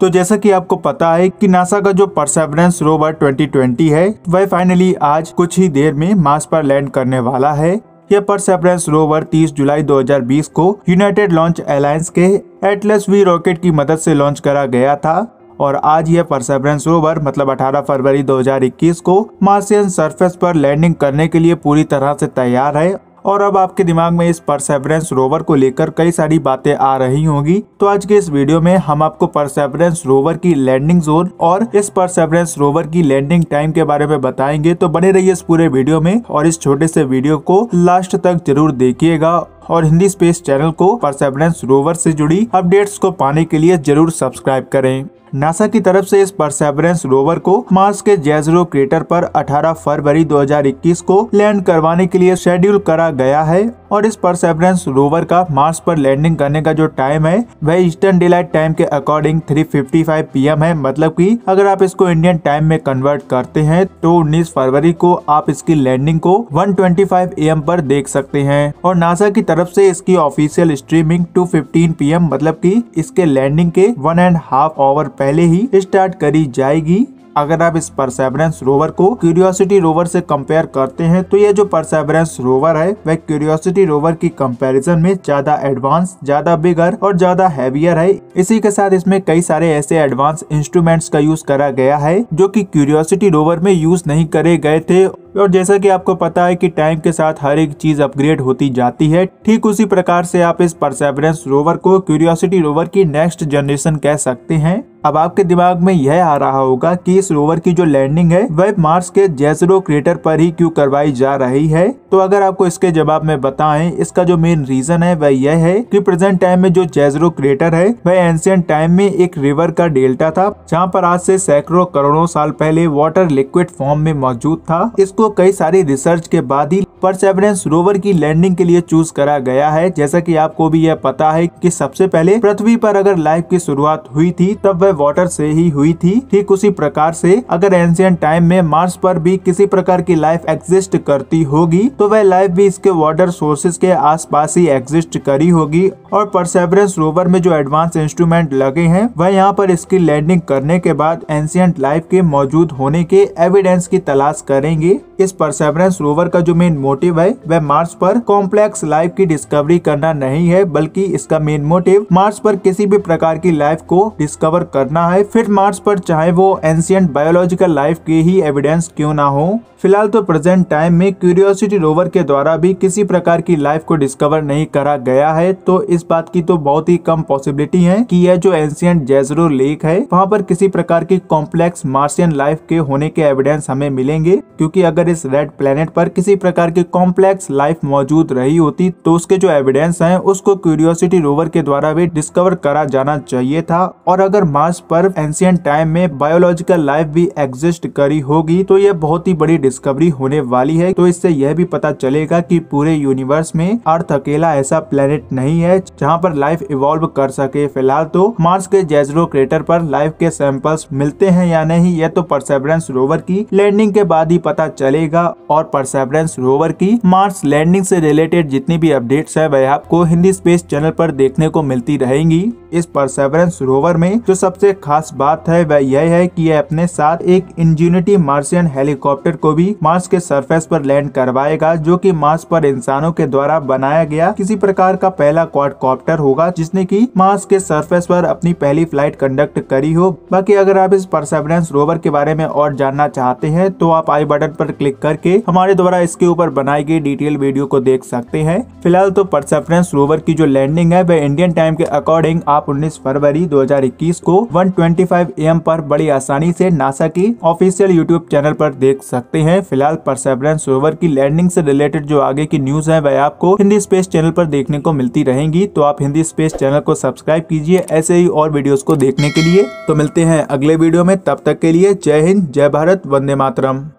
तो जैसा कि आपको पता है कि नासा का जो परसेवरेंस रोवर 2020 है वह फाइनली आज कुछ ही देर में मार्स पर लैंड करने वाला है यह परसेवरेंस रोवर 30 जुलाई 2020 को यूनाइटेड लॉन्च अलायंस के एटलस वी रॉकेट की मदद से लॉन्च करा गया था और आज यह परसेवरेंस रोवर मतलब 18 फरवरी 2021 को मार्सियन सरफेस पर लैंडिंग करने के लिए पूरी तरह से तैयार है और अब आपके दिमाग में इस परसेवरेंस रोवर को लेकर कई सारी बातें आ रही होंगी तो आज के इस वीडियो में हम आपको परसेवरेंस रोवर की लैंडिंग जोन और इस परसेवरेंस रोवर की लैंडिंग टाइम के बारे में बताएंगे तो बने रहिए इस पूरे वीडियो में और इस छोटे से वीडियो को लास्ट तक जरूर देखिएगा और हिंदी स्पेस चैनल को परसेवरेंस रोवर से जुड़ी अपडेट्स को पाने के लिए जरूर सब्सक्राइब करें नासा की तरफ से इस परसेवरेंस रोवर को मार्स के जेजरो क्रेटर पर 18 फरवरी 2021 को लैंड करवाने के लिए शेड्यूल करा गया है और इस परसेवरेंस रोवर का मार्स पर लैंडिंग करने का जो टाइम है वह ईस्टर्न डिलाइट टाइम के अकॉर्डिंग 3:55 फिफ्टी है मतलब कि अगर आप इसको इंडियन टाइम में कन्वर्ट करते हैं तो 19 फरवरी को आप इसकी लैंडिंग को 1:25 ट्वेंटी पर देख सकते हैं और नासा की तरफ से इसकी ऑफिशियल स्ट्रीमिंग 2:15 फिफ्टीन मतलब कि इसके लैंडिंग के वन एंड हाफ आवर पहले ही स्टार्ट करी जाएगी अगर आप इस परसेवरेंस रोवर को क्यूरियोसिटी रोवर से कंपेयर करते हैं तो ये जो परसेवरेंस रोवर है वह क्यूरियोसिटी रोवर की कंपैरिजन में ज्यादा एडवांस ज्यादा बिगर और ज्यादा हैवियर है इसी के साथ इसमें कई सारे ऐसे एडवांस इंस्ट्रूमेंट्स का यूज करा गया है जो कि क्यूरियोसिटी रोवर में यूज नहीं करे गए थे और जैसा कि आपको पता है कि टाइम के साथ हर एक चीज अपग्रेड होती जाती है ठीक उसी प्रकार से आप इस परसेवरेंस रोवर को क्यूरियोसिटी रोवर की नेक्स्ट जनरेशन कह सकते हैं अब आपके दिमाग में यह आ रहा होगा कि इस रोवर की जो लैंडिंग है वह मार्स के जेजरो क्रेटर पर ही क्यों करवाई जा रही है तो अगर आपको इसके जवाब में बताएं इसका जो मेन रीजन है वह यह है कि प्रेजेंट टाइम में जो जेजरो क्रेटर है वह एंशियंट टाइम में एक रिवर का डेल्टा था जहाँ पर आज से सैकड़ों करोड़ों साल पहले वाटर लिक्विड फॉर्म में मौजूद था इसको कई सारी रिसर्च के बाद ही परसेवरेंस रोवर की लैंडिंग के लिए चूज करा गया है जैसा की आपको भी यह पता है की सबसे पहले पृथ्वी पर अगर लाइफ की शुरुआत हुई थी तब वह वाटर से ही हुई थी ठीक उसी प्रकार से अगर एंशियंट टाइम में मार्स पर भी किसी प्रकार की लाइफ एग्जिस्ट करती होगी तो वह लाइफ भी इसके वाटर सोर्सेज के आसपास ही एग्जिस्ट करी होगी और परसेवरेंस रोवर में जो एडवांस इंस्ट्रूमेंट लगे हैं वह यहाँ पर इसकी लैंडिंग करने के बाद एंशियंट लाइफ के मौजूद होने के एविडेंस की तलाश करेंगे इस परसेवरेंस रोवर का जो मेन मोटिव है वह मार्स पर कॉम्प्लेक्स लाइफ की डिस्कवरी करना नहीं है बल्कि इसका मेन मोटिव मार्स पर किसी भी प्रकार की लाइफ को डिस्कवर करना है फिर मार्स पर चाहे वो एंशियंट बायोलॉजिकल लाइफ की ही एविडेंस क्यों ना हो फिलहाल तो प्रेजेंट टाइम में क्यूरियोसिटी रोवर के द्वारा भी किसी प्रकार की लाइफ को डिस्कवर नहीं करा गया है तो इस बात की तो बहुत ही कम पॉसिबिलिटी है कि यह जो एंशियंट जेजरो लेक है वहाँ पर किसी प्रकार की कॉम्प्लेक्स मार्सियन लाइफ के होने के एविडेंस हमें मिलेंगे क्योंकि अगर अगर इस रेड प्लेनेट पर किसी प्रकार की कॉम्प्लेक्स लाइफ मौजूद रही होती तो उसके जो एविडेंस हैं उसको क्यूरियोसिटी रोवर के द्वारा भी डिस्कवर करा जाना चाहिए था और अगर मार्स पर एंशियंट टाइम में बायोलॉजिकल लाइफ भी एग्जिस्ट करी होगी तो यह बहुत ही बड़ी डिस्कवरी होने वाली है तो इससे यह भी पता चलेगा कि पूरे यूनिवर्स में अर्थ अकेला ऐसा प्लेनेट नहीं है जहाँ पर लाइफ इवॉल्व कर सके फिलहाल तो मार्स के जेजरो क्रेटर पर लाइफ के सैंपल्स मिलते हैं या नहीं यह तो परसेवरेंस रोवर की लैंडिंग के बाद ही पता चले मिलेगा और परसेवरेंस रोवर की मार्स लैंडिंग से रिलेटेड जितनी भी अपडेट्स है वह आपको हिंदी स्पेस चैनल पर देखने को मिलती रहेंगी इस परसेवरेंस रोवर में जो सबसे खास बात है वह यह है कि यह अपने साथ एक इंजीनिटी मार्सियन हेलीकॉप्टर को भी मार्स के सरफेस पर लैंड करवाएगा जो कि मार्स पर इंसानों के द्वारा बनाया गया किसी प्रकार का पहला क्वाडकॉप्टर होगा जिसने की मार्स के सरफेस पर अपनी पहली फ्लाइट कंडक्ट करी हो बाकी अगर आप इस परसेवरेंस रोवर के बारे में और जानना चाहते हैं तो आप आई बटन पर क्लिक क्लिक करके हमारे द्वारा इसके ऊपर बनाई गई डिटेल वीडियो को देख सकते हैं फिलहाल तो परसेफरेंस रोवर की जो लैंडिंग है वह इंडियन टाइम के अकॉर्डिंग आप उन्नीस फरवरी दो को वन ट्वेंटी पर बड़ी आसानी से नासा की ऑफिशियल यूट्यूब चैनल पर देख सकते हैं फिलहाल परसेफरेंस रोवर की लैंडिंग से रिलेटेड जो आगे की न्यूज है वह आपको हिंदी स्पेस चैनल पर देखने को मिलती रहेंगी तो आप हिंदी स्पेस चैनल को सब्सक्राइब कीजिए ऐसे ही और वीडियोस को देखने के लिए तो मिलते हैं अगले वीडियो में तब तक के लिए जय हिंद जय भारत वंदे मातरम